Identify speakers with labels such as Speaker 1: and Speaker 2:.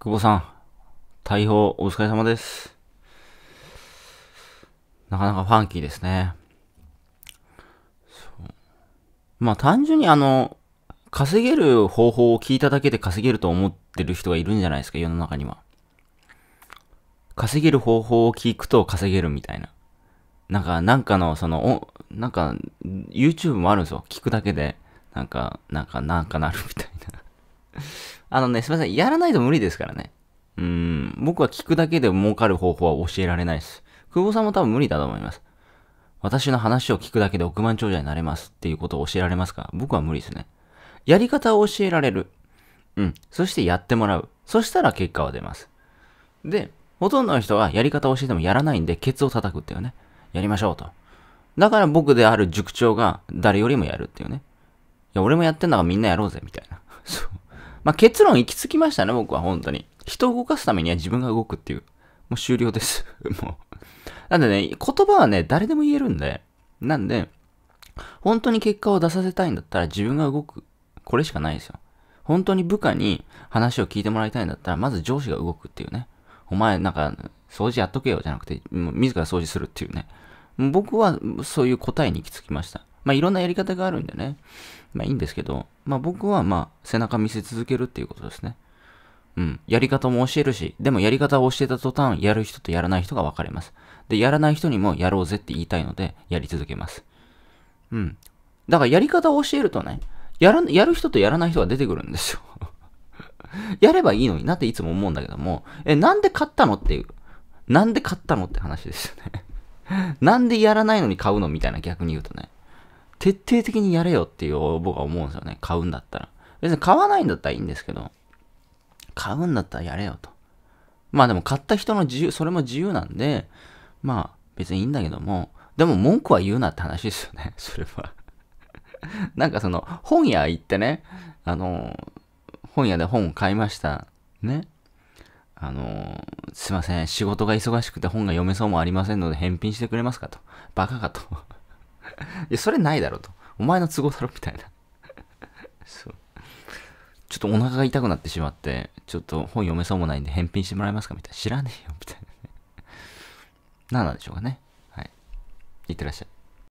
Speaker 1: 久保さん、大砲お疲れ様です。なかなかファンキーですね。まあ単純にあの、稼げる方法を聞いただけで稼げると思ってる人がいるんじゃないですか、世の中には。稼げる方法を聞くと稼げるみたいな。なんか、なんかの、その、お、なんか、YouTube もあるんですよ。聞くだけで、なんか、なんか、なんかなるみたいあのね、すいません。やらないと無理ですからね。うん。僕は聞くだけで儲かる方法は教えられないです。久保さんも多分無理だと思います。私の話を聞くだけで億万長者になれますっていうことを教えられますか僕は無理ですね。やり方を教えられる。うん。そしてやってもらう。そしたら結果は出ます。で、ほとんどの人はやり方を教えてもやらないんで、ケツを叩くっていうね。やりましょうと。だから僕である塾長が誰よりもやるっていうね。いや、俺もやってんだからみんなやろうぜ、みたいな。そう。まあ、結論行き着きましたね、僕は本当に。人を動かすためには自分が動くっていう。もう終了です。もう。なんでね、言葉はね、誰でも言えるんで。なんで、本当に結果を出させたいんだったら自分が動く。これしかないですよ。本当に部下に話を聞いてもらいたいんだったら、まず上司が動くっていうね。お前、なんか、掃除やっとけよじゃなくて、もう自ら掃除するっていうね。僕はそういう答えに行き着きました。まあいろんなやり方があるんでね、まあいいんですけど、まあ僕はまあ背中見せ続けるっていうことですね。うん。やり方も教えるし、でもやり方を教えた途端、やる人とやらない人が分かれます。で、やらない人にもやろうぜって言いたいので、やり続けます。うん。だからやり方を教えるとね、やる、やる人とやらない人が出てくるんですよ。やればいいのになっていつも思うんだけども、え、なんで買ったのっていう。なんで買ったのって話ですよね。なんでやらないのに買うのみたいな逆に言うとね。徹底的にやれよっていう僕は思うんですよね。買うんだったら。別に買わないんだったらいいんですけど、買うんだったらやれよと。まあでも買った人の自由、それも自由なんで、まあ別にいいんだけども、でも文句は言うなって話ですよね、それはなんかその本屋行ってね、あの、本屋で本を買いました。ね。あの、すいません、仕事が忙しくて本が読めそうもありませんので返品してくれますかと。バカかと。いや、それないだろと。お前の都合だろみたいなそう。ちょっとお腹が痛くなってしまって、ちょっと本読めそうもないんで返品してもらえますかみたいな。知らねえよ、みたいなね。何なんでしょうかね。はい。いってらっしゃい。